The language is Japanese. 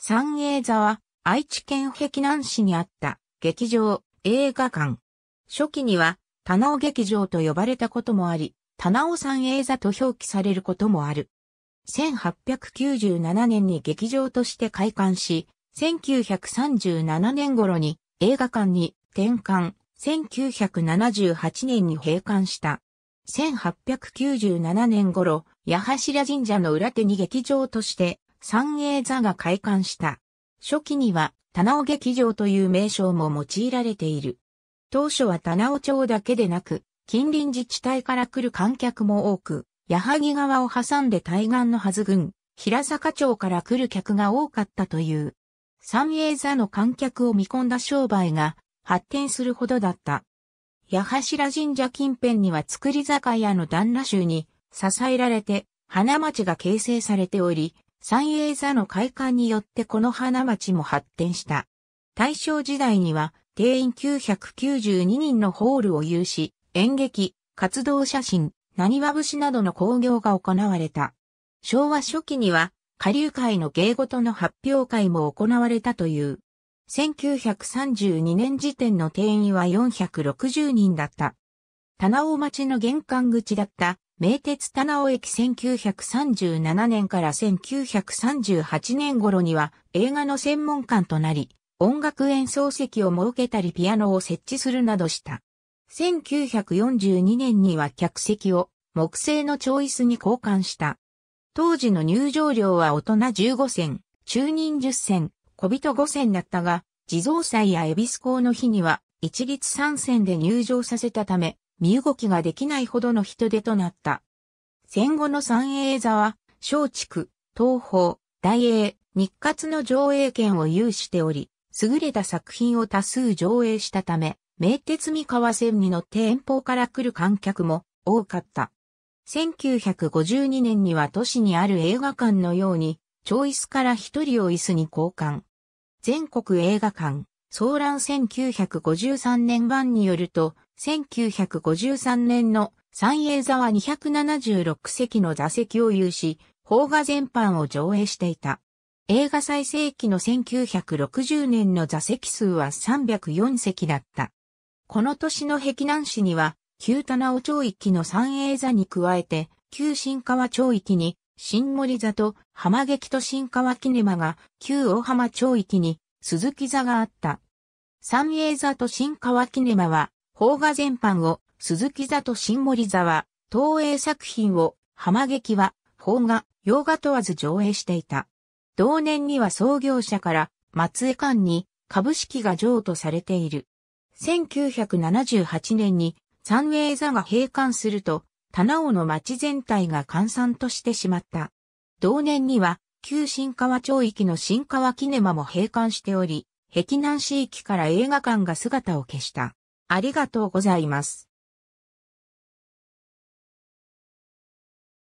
三栄座は愛知県碧南市にあった劇場、映画館。初期には、棚尾劇場と呼ばれたこともあり、棚尾三栄座と表記されることもある。1897年に劇場として開館し、1937年頃に映画館に転換、1978年に閉館した。1897年頃、八柱神社の裏手に劇場として三栄座が開館した。初期には、棚尾劇場という名称も用いられている。当初は棚尾町だけでなく、近隣自治体から来る観客も多く、矢作川を挟んで対岸のはず群、平坂町から来る客が多かったという。三栄座の観客を見込んだ商売が発展するほどだった。八柱神社近辺には造り酒屋の旦那衆に支えられて花町が形成されており、三栄座の開館によってこの花町も発展した。大正時代には定員992人のホールを有し、演劇、活動写真、何わ節などの興行が行われた。昭和初期には下流会の芸事の発表会も行われたという。1932年時点の定員は460人だった。棚尾町の玄関口だった名鉄棚尾駅1937年から1938年頃には映画の専門館となり、音楽演奏席を設けたりピアノを設置するなどした。1942年には客席を木製のチョイスに交換した。当時の入場料は大人15銭、中人10銭、小人5銭だったが、地蔵祭や恵比寿港の日には一律3銭で入場させたため、身動きができないほどの人手となった。戦後の三英座は、松竹、東宝、大英、日活の上映権を有しており、優れた作品を多数上映したため、名鉄三河線に乗って遠方から来る観客も多かった。1952年には都市にある映画館のように、超椅子から一人を椅子に交換。全国映画館、騒乱1953年版によると、1953年の三栄座は276席の座席を有し、邦画全般を上映していた。映画最盛期の1960年の座席数は304席だった。この年の壁南市には、旧棚尾町域の三栄座に加えて、旧新川町域に、新森座と浜劇と新川キネマが、旧大浜町域に、鈴木座があった。三栄座と新川キネマは、邦画全般を、鈴木座と新森座は、東映作品を、浜劇は、邦画、洋画問わず上映していた。同年には創業者から、松江館に、株式が譲渡されている。1978年に、三栄座が閉館すると、棚尾の町全体が閑散としてしまった。同年には、旧新川町域の新川キネマも閉館しており、壁南市域から映画館が姿を消した。ありがとうございます。